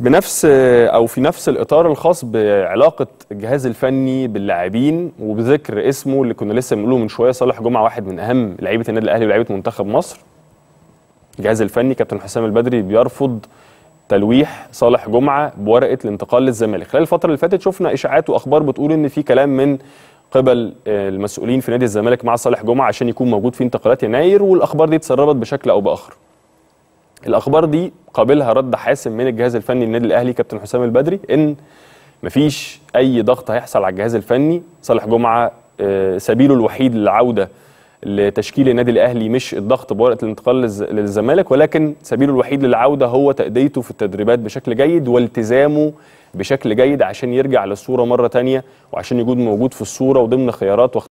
بنفس او في نفس الاطار الخاص بعلاقه الجهاز الفني باللاعبين وبذكر اسمه اللي كنا لسه بنقوله من شويه صالح جمعه واحد من اهم لعيبه النادي الاهلي ولاعيبه منتخب مصر الجهاز الفني كابتن حسام البدري بيرفض تلويح صالح جمعه بورقه الانتقال للزمالك خلال الفتره اللي فاتت شفنا اشاعات واخبار بتقول ان في كلام من قبل آه، المسؤولين في نادي الزمالك مع صالح جمعه عشان يكون موجود في انتقالات يناير والاخبار دي اتسربت بشكل او باخر الاخبار دي قابلها رد حاسم من الجهاز الفني للنادي الاهلي كابتن حسام البدري ان مفيش اي ضغط هيحصل على الجهاز الفني صالح جمعه آه، سبيله الوحيد للعوده لتشكيل النادي الاهلي مش الضغط بورقه الانتقال للزمالك ولكن سبيله الوحيد للعوده هو تاديته في التدريبات بشكل جيد والتزامه بشكل جيد عشان يرجع للصوره مره ثانيه وعشان يكون موجود في الصوره وضمن خيارات